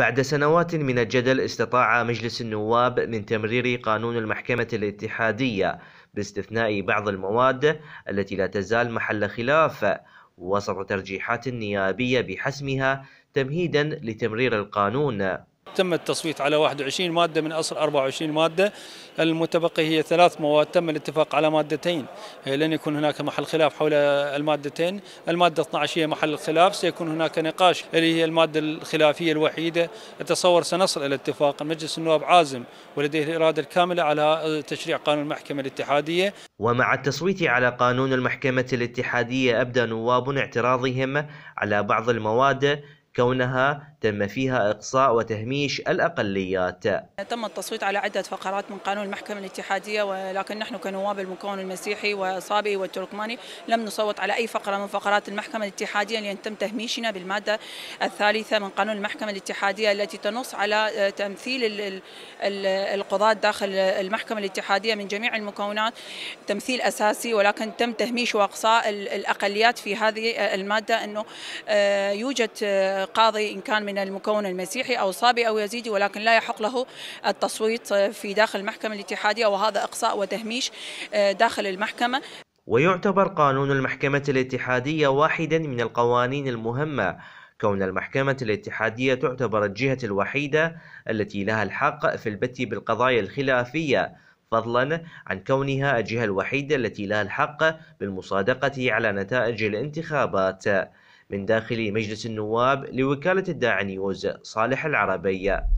بعد سنوات من الجدل استطاع مجلس النواب من تمرير قانون المحكمة الاتحادية باستثناء بعض المواد التي لا تزال محل خلاف وسط ترجيحات نيابية بحسمها تمهيدا لتمرير القانون تم التصويت على 21 مادة من أصل 24 مادة المتبقي هي ثلاث مواد تم الاتفاق على مادتين لن يكون هناك محل خلاف حول المادتين المادة 12 هي محل الخلاف سيكون هناك نقاش اللي هي المادة الخلافية الوحيدة أتصور سنصل إلى اتفاق مجلس النواب عازم ولديه الإرادة الكاملة على تشريع قانون المحكمة الاتحادية ومع التصويت على قانون المحكمة الاتحادية أبدى نواب اعتراضهم على بعض المواد كونها تم فيها إقصاء وتهميش الأقليات تم التصويت على عدة فقرات من قانون المحكمة الاتحادية ولكن نحن كنواب المكون المسيحي والصابئي والتركماني لم نصوت على أي فقرة من فقرات المحكمة الاتحادية لأن تم تهميشنا بالمادة الثالثة من قانون المحكمة الاتحادية التي تنص على تمثيل القضاة داخل المحكمة الاتحادية من جميع المكونات تمثيل أساسي ولكن تم تهميش وإقصاء الأقليات في هذه المادة أنه آه، يوجد آه، قاضي إن كان من المكون المسيحي أو صابي أو يزيدي ولكن لا يحق له التصويت في داخل المحكمة الاتحادية وهذا إقصاء وتهميش آه، داخل المحكمة ويعتبر قانون المحكمة الاتحادية واحدا من القوانين المهمة كون المحكمة الاتحادية تعتبر الجهة الوحيدة التي لها الحق في البت بالقضايا الخلافية فضلا عن كونها الجهة الوحيدة التي لها الحق بالمصادقة على نتائج الانتخابات من داخل مجلس النواب لوكالة الداعي نيوز صالح العربية